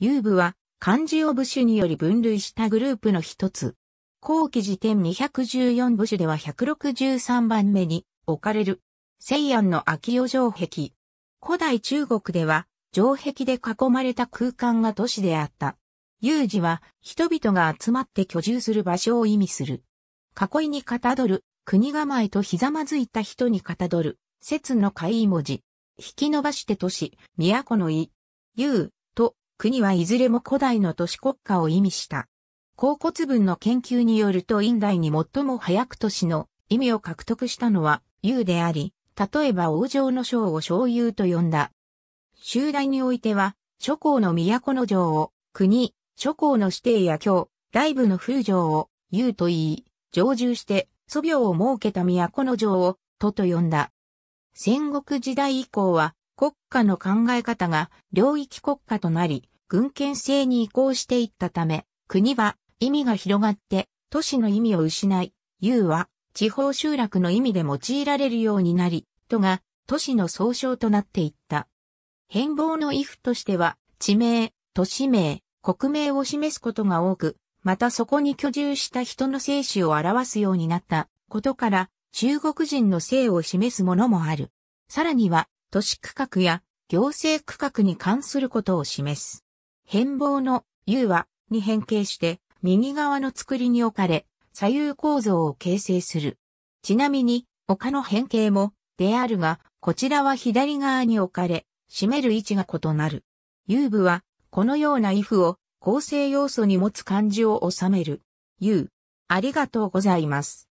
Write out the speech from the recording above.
遊部は漢字を部首により分類したグループの一つ。後期辞典214部首では163番目に置かれる。西安の秋代城壁。古代中国では城壁で囲まれた空間が都市であった。遊事は人々が集まって居住する場所を意味する。囲いにかたどる、国構えとひざまずいた人にかたどる、説の会文字。引き伸ばして都市、都の意。遊、国はいずれも古代の都市国家を意味した。甲骨文の研究によると院代に最も早く都市の意味を獲得したのは優であり、例えば王城の章を小幽と呼んだ。集大においては、諸侯の都の城を国、諸侯の指定や京、大部の風城を優と言い、常住して祖廟を設けた都の城を都と呼んだ。戦国時代以降は、国家の考え方が領域国家となり、軍権制に移行していったため、国は意味が広がって都市の意味を失い、U は地方集落の意味で用いられるようになり、都が都市の総称となっていった。変貌のイフとしては、地名、都市名、国名を示すことが多く、またそこに居住した人の生死を表すようになったことから、中国人の姓を示すものもある。さらには、都市区画や行政区画に関することを示す。変貌の U はに変形して右側の作りに置かれ左右構造を形成する。ちなみに丘の変形もであるがこちらは左側に置かれ占める位置が異なる。U 部はこのような if を構成要素に持つ漢字を収める。U ありがとうございます。